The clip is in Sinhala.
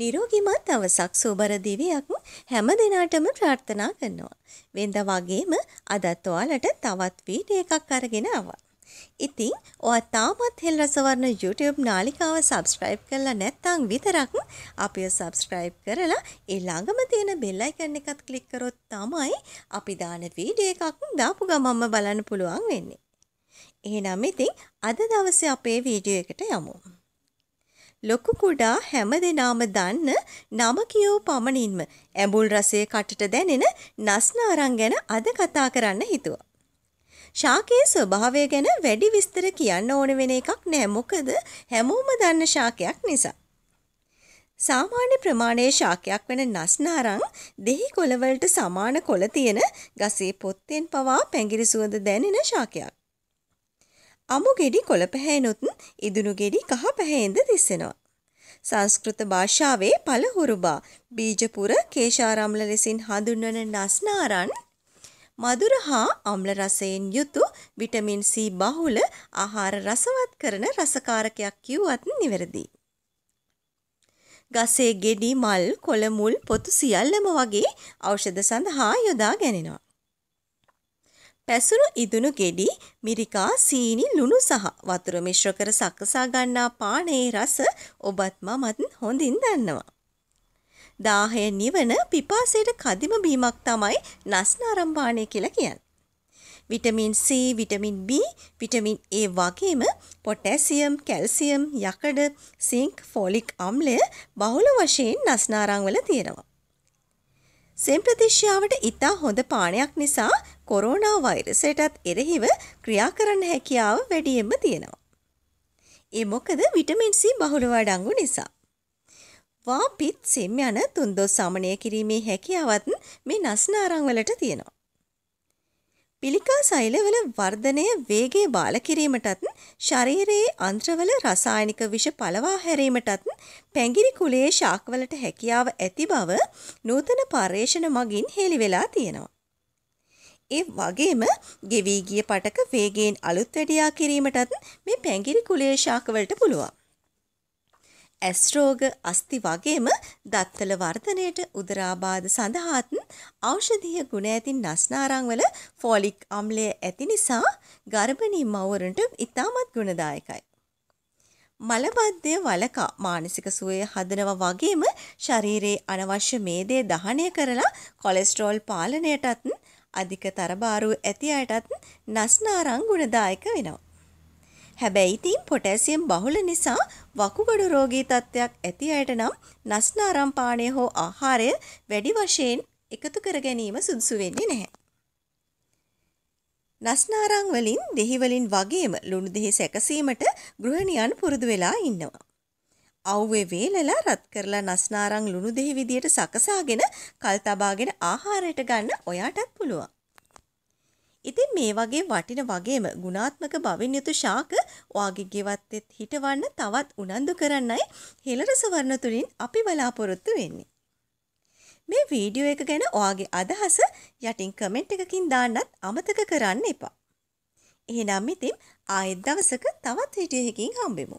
නිරෝගිමත් අවසක් සෝබර දිවියක් හැම දිනාටම ප්‍රාර්ථනා කරනවා. වෙනද වගේම අදත් ඔයාලට තවත් වීඩියෝ එකක් අරගෙන ආවා. ඉතින් ඔයා තාමත් හෙල් රසවර්ණ YouTube නාලිකාව subscribe කරලා නැත්නම් විතරක් අපිව subscribe කරලා ඒ ළඟම තියෙන bell icon එකත් click කරොත් තමයි අපි දාන වීඩියෝ එකක් දාපු ගමන්ම බලන්න පුළුවන් වෙන්නේ. එහෙනම් ඉතින් අද දවසේ අපේ වීඩියෝ එකට යමු. ලොකු කුඩා හැමදෙනාම දන්න නම කියෝ පමණින්ම ඇඹුල් රසයේ කටට දැනෙන නස්නාරං ගැන අද කතා කරන්න හිතුවා. ශාකයේ ස්වභාවය ගැන වැඩි විස්තර කියන්න ඕන වෙන එකක් නෑ මොකද හැමෝම දන්න ශාකයක් නිසා. සාමාන්‍ය ප්‍රමාණයේ ශාකයක් වෙන නස්නාරං දෙහි කොළවලට සමාන කොළ තියෙන ගසේ පොත්තෙන් පවා පැංගිරි සුවඳ දැනෙන ශාකයක්. අමු ගෙඩි කොළ පැහැයෙනුත් ඉදුණු ගෙඩි කහ පැහැයෙන්ද දිස්සෙනවා. සංස්කෘත භාෂාවේ පළ හුරුබා බීජපුර කේශාරම්ල ලෙසින් හඳුන්වන නස්නාරන් මధుර හා අම්ල රසයෙන් යුතු විටමින් C බහුල ආහාර රසවත් කරන රසකාරකයක් කිව්වත් නිවැරදි. ගසේ ගෙඩි මල් කොළ මුල් පොතු සියල්ලම වගේ ඖෂධ සඳහා යොදා ගැනෙනවා. පැසුණු ඉදුණු ගෙඩි, මිරිකා, සීනි, ලුණු සහ වතුර මිශ්‍ර කර සකසා ගන්නා පානයේ රස ඔබත් මමත් හොඳින් දන්නවා. දාහය නිවන පිපාසයට කදිම බීමක් තමයි නස්නාරම් පානය කියලා කියන්නේ. Vitamin C, vitamin B, vitamin A වගේම පොටෑසියම්, කැල්සියම්, යකඩ, සිංක්, ෆෝලික් අම්ලය බහුල වශයෙන් නස්නාරම් වල තියෙනවා. සෙම්ප්‍රතිශ්‍යාවට ඉතා හොඳ පානයක් නිසා කොරෝනා වෛරසයටත් එරෙහිව ක්‍රියා කරන්න හැකියාව වැඩියෙන්ම තියෙනවා. ඒ මොකද විටමින් C බහුලව අඩංගු නිසා. වාපිත් සෙම් යන තුන්දොස් සමනය කිරීමේ හැකියාවත් මේ නස්නාරං වලට තියෙනවා. පිළිකා සෛලවල වර්ධනය වේගය බාල කිරීමටත් ශරීරයේ අන්ත්‍රවල රසායනික විෂ පලවා හැරීමටත් පැංගිරි කුලයේ ශාකවලට හැකියාව ඇති බව නූතන පර්යේෂණ මගින් හෙළි වෙලා තියෙනවා. ඒ වගේම ගෙවී ගිය පටක වේගයෙන් අලුත් වැඩියා කිරීමටත් මේ පැංගිරි කුලයේ ශාකවලට පුළුවන්. ඇස් රෝග අස්ති වගේම දත්වල වර්ධනයට උදරාබාධ සඳහාත් ඖෂධීය ගුණ ඇති නස්නාරංවල ෆෝලික් අම්ලය ඇති නිසා ගර්භණී මව්වරුන්ට ඉතාමත් ගුණදායකයි. මලබද්ධය වලකා මානසික සුවය හදනවා වගේම ශරීරයේ අනවශ්‍ය මේදය දහනය කරලා කොලෙස්ටරෝල් පාලනයටත් අධික තරබාරුව ඇති අයටත් නස්නාරං ගුණදායක වෙනවා. හැබැයි ඉතින් පොටෑසියම් බහුල නිසා වකුගඩු රෝගී තත්ත්වයක් ඇති අයට නම් නස්නාරම් පානය හෝ ආහාරය වැඩි වශයෙන් එකතු කර ගැනීම සුදුසු වෙන්නේ නැහැ. නස්නාරං වලින් දෙහි වලින් වගේම ලුණු දෙහි සැකසීමට ගෘහණියන් පුරුදු වෙලා ඉන්නවා. අව්වේ වේලලා රත් කරලා නස්නාරං ලුණු දෙහි විදියට සකසාගෙන කල් තබාගෙන ආහාරයට ගන්න ඔයාටත් පුළුවන්. ඉතින් මේ වගේ වටින වගේම ගුණාත්මක බවින් යුතු ශාක ඔයාගේ ගෙවත්තෙත් හිටවන්න තවත් උනන්දු කරන්නයි හෙළරස වර්ණ තුලින් අපි බලාපොරොත්තු වෙන්නේ. මේ වීඩියෝ එක ගැන ඔයාගේ අදහස යටින් කමෙන්ට් එකකින් දාන්නත් අමතක කරන්න එපා. එහෙනම් ඉතින් ආයෙත් දවසක තවත් වීඩියෝ එකකින් හම්බෙමු.